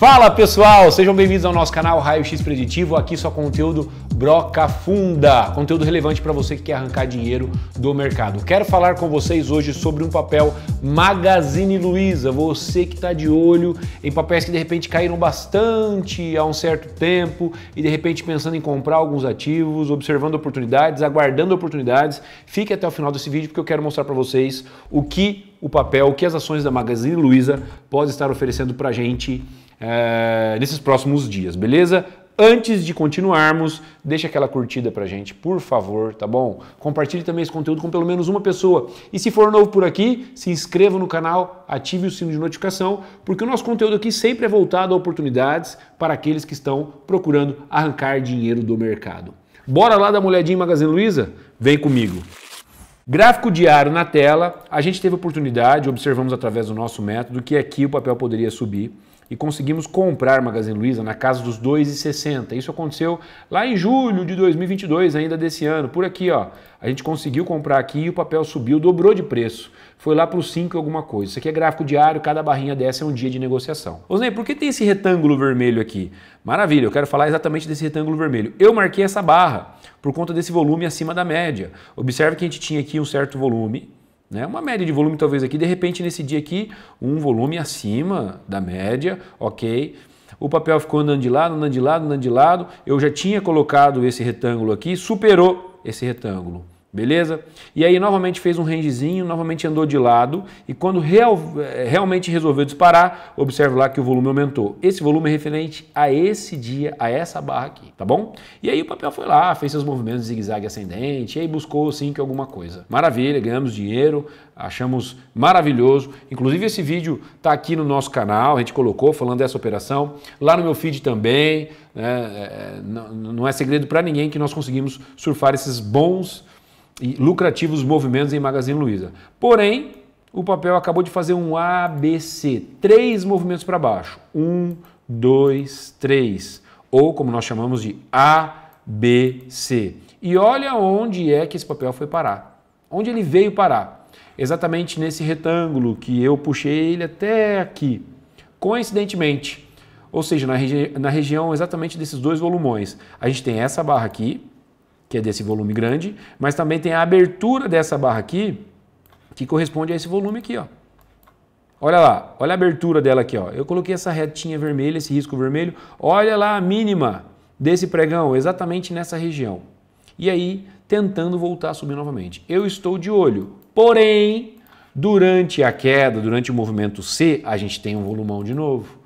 Fala pessoal, sejam bem-vindos ao nosso canal Raio X Preditivo. Aqui só conteúdo broca funda, conteúdo relevante para você que quer arrancar dinheiro do mercado. Quero falar com vocês hoje sobre um papel Magazine Luiza. Você que está de olho em papéis que de repente caíram bastante há um certo tempo e de repente pensando em comprar alguns ativos, observando oportunidades, aguardando oportunidades, fique até o final desse vídeo porque eu quero mostrar para vocês o que o papel, o que as ações da Magazine Luiza pode estar oferecendo para a gente é, nesses próximos dias, beleza? Antes de continuarmos, deixa aquela curtida pra gente, por favor, tá bom? Compartilhe também esse conteúdo com pelo menos uma pessoa. E se for novo por aqui, se inscreva no canal, ative o sino de notificação, porque o nosso conteúdo aqui sempre é voltado a oportunidades para aqueles que estão procurando arrancar dinheiro do mercado. Bora lá dar uma olhadinha em Magazine Luiza? Vem comigo. Gráfico diário na tela, a gente teve oportunidade, observamos através do nosso método que aqui o papel poderia subir e conseguimos comprar Magazine Luiza na casa dos 2,60. Isso aconteceu lá em julho de 2022, ainda desse ano, por aqui, ó. A gente conseguiu comprar aqui e o papel subiu, dobrou de preço. Foi lá para os 5 alguma coisa. Isso aqui é gráfico diário, cada barrinha dessa é um dia de negociação. Osnei, por que tem esse retângulo vermelho aqui? Maravilha, eu quero falar exatamente desse retângulo vermelho. Eu marquei essa barra por conta desse volume acima da média. Observe que a gente tinha aqui um certo volume, né? Uma média de volume talvez aqui, de repente nesse dia aqui, um volume acima da média, ok. O papel ficou andando de lado, andando de lado, andando de lado. Eu já tinha colocado esse retângulo aqui, superou esse retângulo. Beleza? E aí novamente fez um rangezinho, novamente andou de lado e quando real, eh, realmente resolveu disparar, observe lá que o volume aumentou. Esse volume é referente a esse dia, a essa barra aqui, tá bom? E aí o papel foi lá, fez seus movimentos zigue-zague ascendente, e aí buscou sim que alguma coisa. Maravilha, ganhamos dinheiro, achamos maravilhoso. Inclusive esse vídeo tá aqui no nosso canal, a gente colocou falando dessa operação, lá no meu feed também, né? Eh, eh, não é segredo para ninguém que nós conseguimos surfar esses bons lucrativos movimentos em Magazine Luiza. Porém, o papel acabou de fazer um ABC, três movimentos para baixo. Um, dois, três. Ou como nós chamamos de ABC. E olha onde é que esse papel foi parar. Onde ele veio parar? Exatamente nesse retângulo que eu puxei ele até aqui. Coincidentemente, ou seja, na, regi na região exatamente desses dois volumões, a gente tem essa barra aqui, que é desse volume grande, mas também tem a abertura dessa barra aqui, que corresponde a esse volume aqui, ó. Olha lá, olha a abertura dela aqui, ó. Eu coloquei essa retinha vermelha, esse risco vermelho. Olha lá a mínima desse pregão, exatamente nessa região. E aí, tentando voltar a subir novamente. Eu estou de olho. Porém, durante a queda, durante o movimento C, a gente tem um volumão de novo.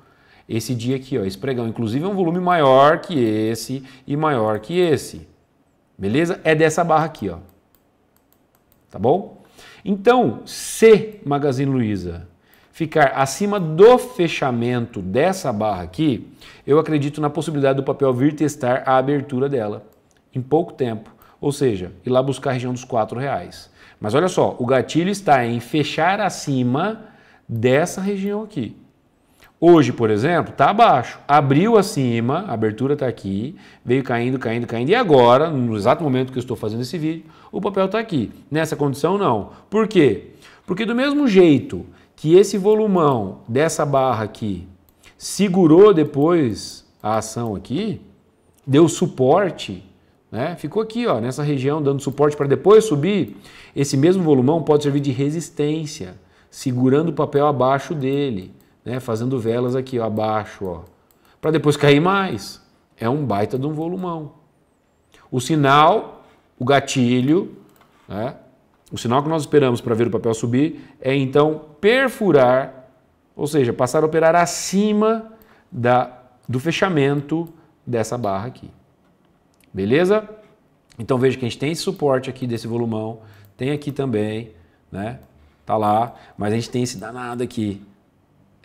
Esse dia aqui, ó, esse pregão, inclusive, é um volume maior que esse e maior que esse. Beleza? É dessa barra aqui, ó. Tá bom? Então, se Magazine Luiza ficar acima do fechamento dessa barra aqui, eu acredito na possibilidade do papel vir testar a abertura dela em pouco tempo. Ou seja, ir lá buscar a região dos R$ reais. Mas olha só, o gatilho está em fechar acima dessa região aqui. Hoje, por exemplo, está abaixo. Abriu acima, a abertura está aqui, veio caindo, caindo, caindo. E agora, no exato momento que eu estou fazendo esse vídeo, o papel está aqui. Nessa condição, não. Por quê? Porque do mesmo jeito que esse volumão dessa barra aqui segurou depois a ação aqui, deu suporte, né? ficou aqui ó, nessa região dando suporte para depois subir, esse mesmo volumão pode servir de resistência, segurando o papel abaixo dele né, fazendo velas aqui ó, abaixo, ó, para depois cair mais. É um baita de um volumão. O sinal, o gatilho, né, o sinal que nós esperamos para ver o papel subir é então perfurar, ou seja, passar a operar acima da, do fechamento dessa barra aqui. Beleza? Então veja que a gente tem esse suporte aqui desse volumão, tem aqui também, né? Tá lá, mas a gente tem esse danado aqui.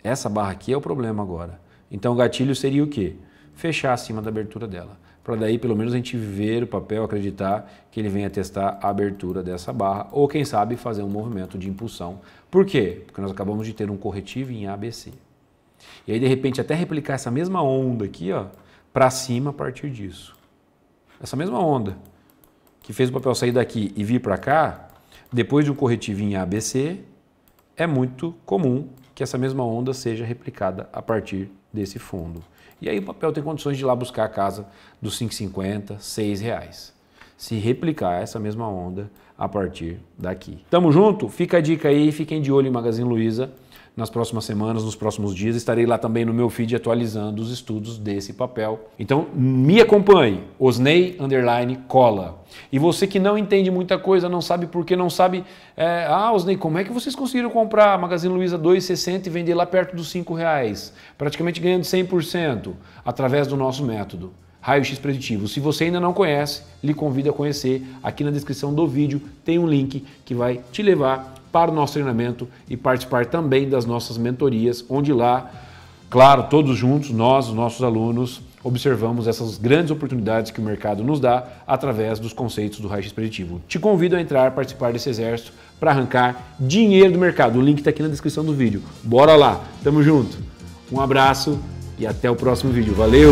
Essa barra aqui é o problema agora. Então o gatilho seria o quê? Fechar acima da abertura dela. Para daí pelo menos a gente ver o papel, acreditar que ele venha testar a abertura dessa barra ou quem sabe fazer um movimento de impulsão. Por quê? Porque nós acabamos de ter um corretivo em ABC. E aí de repente até replicar essa mesma onda aqui, ó, para cima a partir disso. Essa mesma onda que fez o papel sair daqui e vir para cá, depois de um corretivo em ABC, é muito comum que essa mesma onda seja replicada a partir desse fundo. E aí o papel tem condições de ir lá buscar a casa dos 5,50, 6 reais. Se replicar essa mesma onda a partir daqui. Tamo junto? Fica a dica aí, fiquem de olho em Magazine Luiza nas próximas semanas, nos próximos dias, estarei lá também no meu feed atualizando os estudos desse papel. Então, me acompanhe, Osney Underline Cola. E você que não entende muita coisa, não sabe por que, não sabe, é, ah, Osney, como é que vocês conseguiram comprar a Magazine Luiza 2,60 e vender lá perto dos 5 reais? Praticamente ganhando 100% através do nosso método. Raio X Preditivo. Se você ainda não conhece, lhe convido a conhecer. Aqui na descrição do vídeo tem um link que vai te levar para o nosso treinamento e participar também das nossas mentorias, onde lá, claro, todos juntos, nós, os nossos alunos, observamos essas grandes oportunidades que o mercado nos dá através dos conceitos do raio-x preditivo. Te convido a entrar, participar desse exército para arrancar dinheiro do mercado. O link está aqui na descrição do vídeo. Bora lá, tamo junto. Um abraço e até o próximo vídeo. Valeu!